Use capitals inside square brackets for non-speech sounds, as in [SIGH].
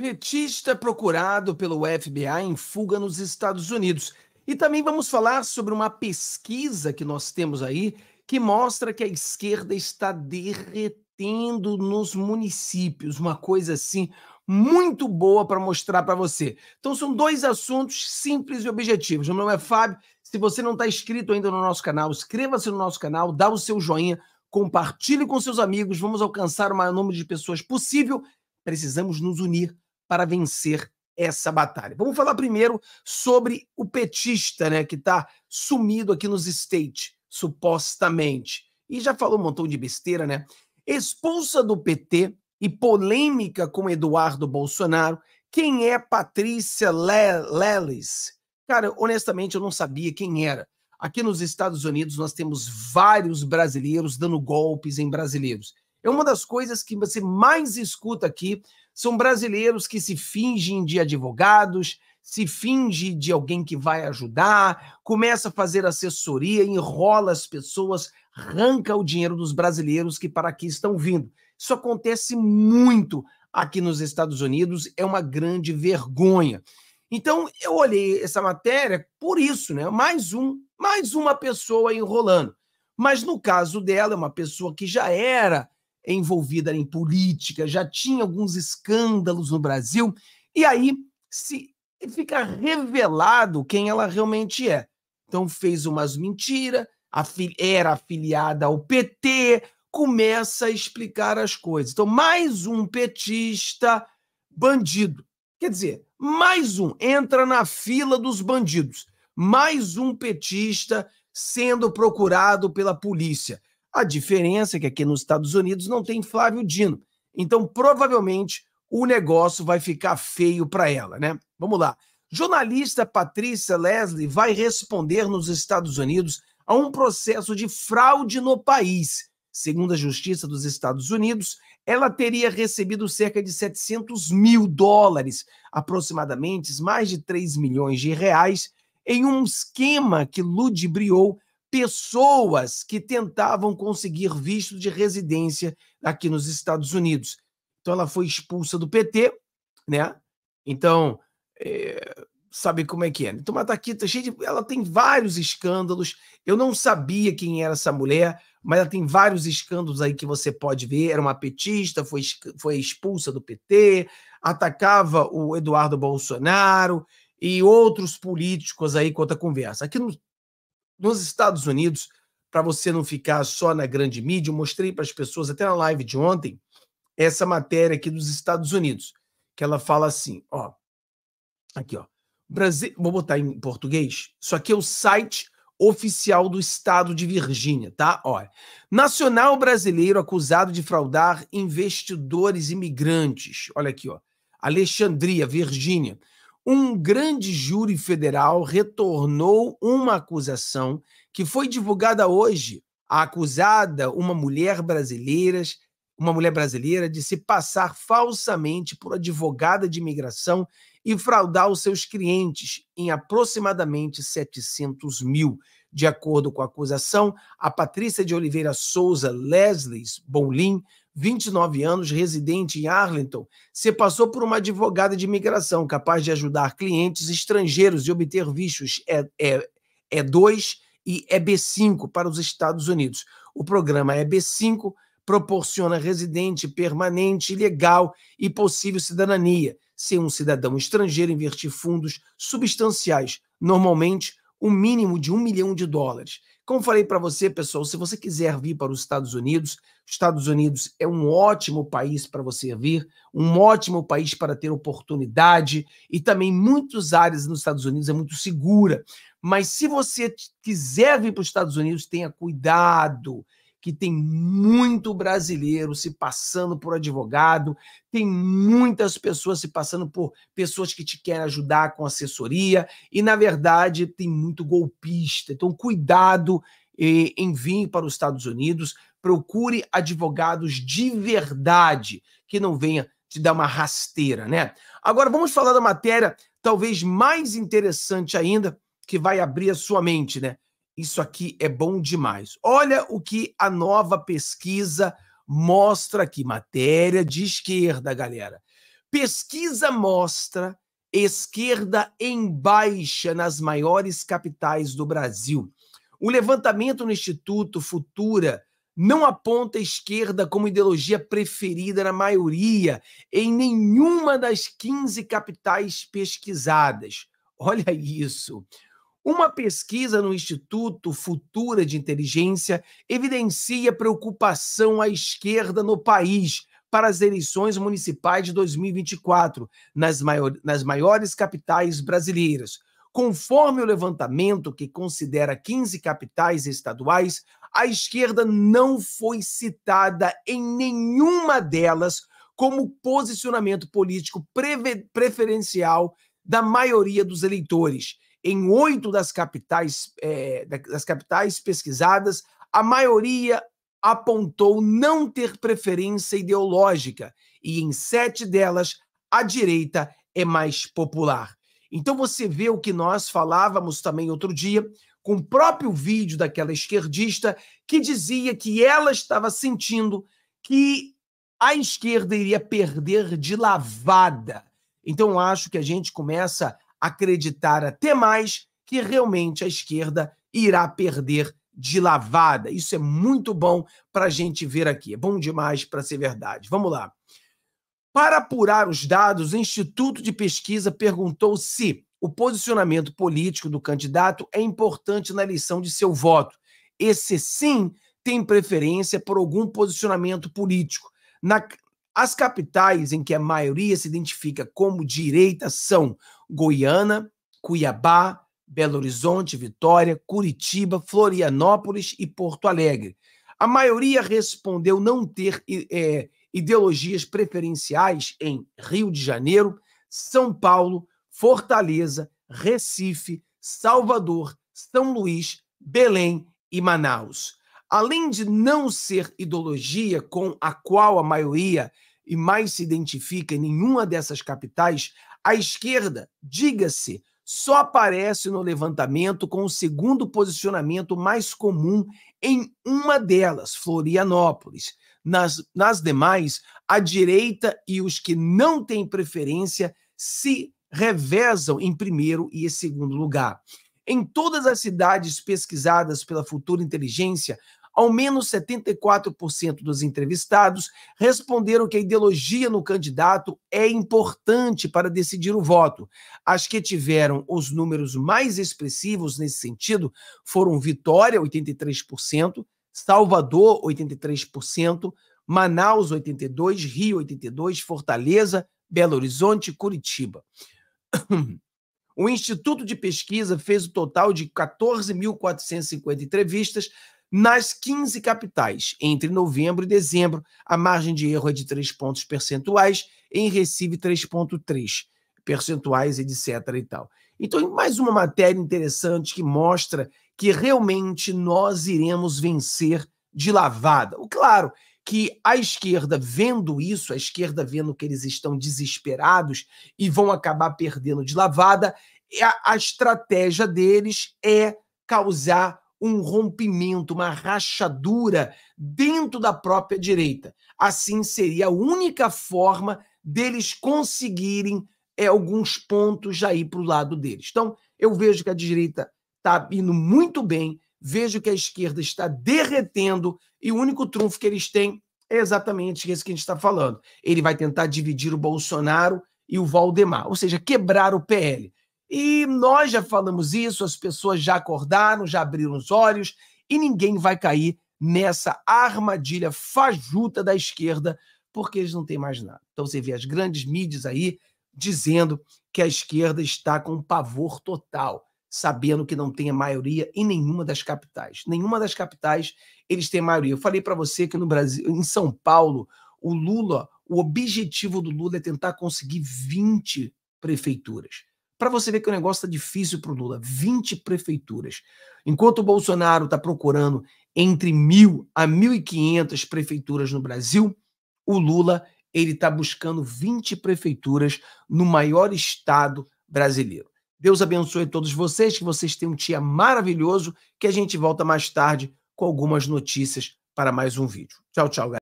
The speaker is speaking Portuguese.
Petista procurado pelo FBI em fuga nos Estados Unidos. E também vamos falar sobre uma pesquisa que nós temos aí que mostra que a esquerda está derretendo nos municípios, uma coisa assim muito boa para mostrar para você. Então são dois assuntos simples e objetivos. Meu nome é Fábio. Se você não está inscrito ainda no nosso canal, inscreva-se no nosso canal, dá o seu joinha, compartilhe com seus amigos. Vamos alcançar o maior número de pessoas possível. Precisamos nos unir para vencer essa batalha. Vamos falar primeiro sobre o petista, né, que está sumido aqui nos States, supostamente. E já falou um montão de besteira, né? Expulsa do PT e polêmica com Eduardo Bolsonaro, quem é Patrícia Lelis? Cara, honestamente, eu não sabia quem era. Aqui nos Estados Unidos, nós temos vários brasileiros dando golpes em brasileiros. É uma das coisas que você mais escuta aqui são brasileiros que se fingem de advogados, se fingem de alguém que vai ajudar, começa a fazer assessoria, enrola as pessoas, arranca o dinheiro dos brasileiros que para aqui estão vindo. Isso acontece muito aqui nos Estados Unidos, é uma grande vergonha. Então, eu olhei essa matéria por isso, né? Mais um, mais uma pessoa enrolando. Mas no caso dela, é uma pessoa que já era envolvida em política, já tinha alguns escândalos no Brasil, e aí se fica revelado quem ela realmente é. Então fez umas mentiras, era afiliada ao PT, começa a explicar as coisas. Então, mais um petista bandido. Quer dizer, mais um entra na fila dos bandidos. Mais um petista sendo procurado pela polícia. A diferença é que aqui nos Estados Unidos não tem Flávio Dino. Então, provavelmente, o negócio vai ficar feio para ela, né? Vamos lá. Jornalista Patrícia Leslie vai responder nos Estados Unidos a um processo de fraude no país. Segundo a Justiça dos Estados Unidos, ela teria recebido cerca de 700 mil dólares, aproximadamente mais de 3 milhões de reais, em um esquema que ludibriou pessoas que tentavam conseguir visto de residência aqui nos Estados Unidos. Então ela foi expulsa do PT, né? Então, é, sabe como é que é? Né? Então, aqui, cheio de. ela tem vários escândalos. Eu não sabia quem era essa mulher, mas ela tem vários escândalos aí que você pode ver. Era uma petista, foi, foi expulsa do PT, atacava o Eduardo Bolsonaro e outros políticos aí quanto a conversa. Aqui no nos Estados Unidos, para você não ficar só na grande mídia, eu mostrei para as pessoas, até na live de ontem, essa matéria aqui dos Estados Unidos, que ela fala assim, ó, aqui, ó, Brasil, vou botar em português, isso aqui é o site oficial do estado de Virgínia, tá? Ó, nacional brasileiro acusado de fraudar investidores imigrantes, olha aqui, ó, Alexandria, Virgínia, um grande júri federal retornou uma acusação que foi divulgada hoje. A acusada, uma mulher brasileira, uma mulher brasileira de se passar falsamente por advogada de imigração e fraudar os seus clientes em aproximadamente 700 mil. De acordo com a acusação, a Patrícia de Oliveira Souza Leslie Bonlin 29 anos, residente em Arlington, se passou por uma advogada de imigração capaz de ajudar clientes estrangeiros e obter vistos E2 é, é, é e EB5 para os Estados Unidos. O programa EB5 proporciona residente permanente, legal e possível cidadania, se um cidadão estrangeiro investir fundos substanciais, normalmente um mínimo de um milhão de dólares. Como falei para você, pessoal, se você quiser vir para os Estados Unidos, os Estados Unidos é um ótimo país para você vir, um ótimo país para ter oportunidade e também muitas áreas nos Estados Unidos é muito segura. Mas se você quiser vir para os Estados Unidos, tenha cuidado que tem muito brasileiro se passando por advogado, tem muitas pessoas se passando por pessoas que te querem ajudar com assessoria, e na verdade tem muito golpista. Então, cuidado eh, em vir para os Estados Unidos, procure advogados de verdade, que não venha te dar uma rasteira, né? Agora vamos falar da matéria talvez mais interessante ainda, que vai abrir a sua mente, né? Isso aqui é bom demais. Olha o que a nova pesquisa mostra aqui, matéria de esquerda, galera. Pesquisa mostra esquerda em baixa nas maiores capitais do Brasil. O levantamento no Instituto Futura não aponta a esquerda como ideologia preferida na maioria, em nenhuma das 15 capitais pesquisadas. Olha isso. Uma pesquisa no Instituto Futura de Inteligência evidencia preocupação à esquerda no país para as eleições municipais de 2024 nas, maior, nas maiores capitais brasileiras. Conforme o levantamento, que considera 15 capitais estaduais, a esquerda não foi citada em nenhuma delas como posicionamento político preferencial da maioria dos eleitores em oito das capitais, é, das capitais pesquisadas, a maioria apontou não ter preferência ideológica e em sete delas a direita é mais popular. Então você vê o que nós falávamos também outro dia com o próprio vídeo daquela esquerdista que dizia que ela estava sentindo que a esquerda iria perder de lavada. Então acho que a gente começa acreditar até mais que realmente a esquerda irá perder de lavada. Isso é muito bom para a gente ver aqui. É bom demais para ser verdade. Vamos lá. Para apurar os dados, o Instituto de Pesquisa perguntou se o posicionamento político do candidato é importante na eleição de seu voto. Esse sim tem preferência por algum posicionamento político. Na, as capitais em que a maioria se identifica como direita são Goiânia, Cuiabá, Belo Horizonte, Vitória, Curitiba, Florianópolis e Porto Alegre. A maioria respondeu não ter é, ideologias preferenciais em Rio de Janeiro, São Paulo, Fortaleza, Recife, Salvador, São Luís, Belém e Manaus. Além de não ser ideologia com a qual a maioria e mais se identifica em nenhuma dessas capitais, a esquerda, diga-se, só aparece no levantamento com o segundo posicionamento mais comum em uma delas, Florianópolis. Nas, nas demais, a direita e os que não têm preferência se revezam em primeiro e em segundo lugar. Em todas as cidades pesquisadas pela Futura Inteligência, ao menos 74% dos entrevistados responderam que a ideologia no candidato é importante para decidir o voto. As que tiveram os números mais expressivos nesse sentido foram Vitória, 83%, Salvador, 83%, Manaus, 82%, Rio, 82%, Fortaleza, Belo Horizonte, Curitiba. [CLEARS THROAT] O Instituto de Pesquisa fez o um total de 14.450 entrevistas nas 15 capitais, entre novembro e dezembro, a margem de erro é de 3 pontos percentuais, em Recife 3.3 percentuais, etc e tal. Então, mais uma matéria interessante que mostra que realmente nós iremos vencer de lavada. O claro que a esquerda vendo isso, a esquerda vendo que eles estão desesperados e vão acabar perdendo de lavada, é a, a estratégia deles é causar um rompimento, uma rachadura dentro da própria direita. Assim seria a única forma deles conseguirem é, alguns pontos aí para o lado deles. Então, eu vejo que a direita está indo muito bem, vejo que a esquerda está derretendo e o único trunfo que eles têm é exatamente esse que a gente está falando. Ele vai tentar dividir o Bolsonaro e o Valdemar, ou seja, quebrar o PL. E nós já falamos isso, as pessoas já acordaram, já abriram os olhos e ninguém vai cair nessa armadilha fajuta da esquerda, porque eles não têm mais nada. Então você vê as grandes mídias aí dizendo que a esquerda está com pavor total, sabendo que não tem a maioria em nenhuma das capitais. Nenhuma das capitais eles têm maioria. Eu falei para você que no Brasil, em São Paulo, o Lula, o objetivo do Lula é tentar conseguir 20 prefeituras para você ver que o negócio está difícil para o Lula. 20 prefeituras. Enquanto o Bolsonaro está procurando entre mil a 1.500 prefeituras no Brasil, o Lula ele está buscando 20 prefeituras no maior estado brasileiro. Deus abençoe todos vocês, que vocês tenham um dia maravilhoso, que a gente volta mais tarde com algumas notícias para mais um vídeo. Tchau, tchau, galera.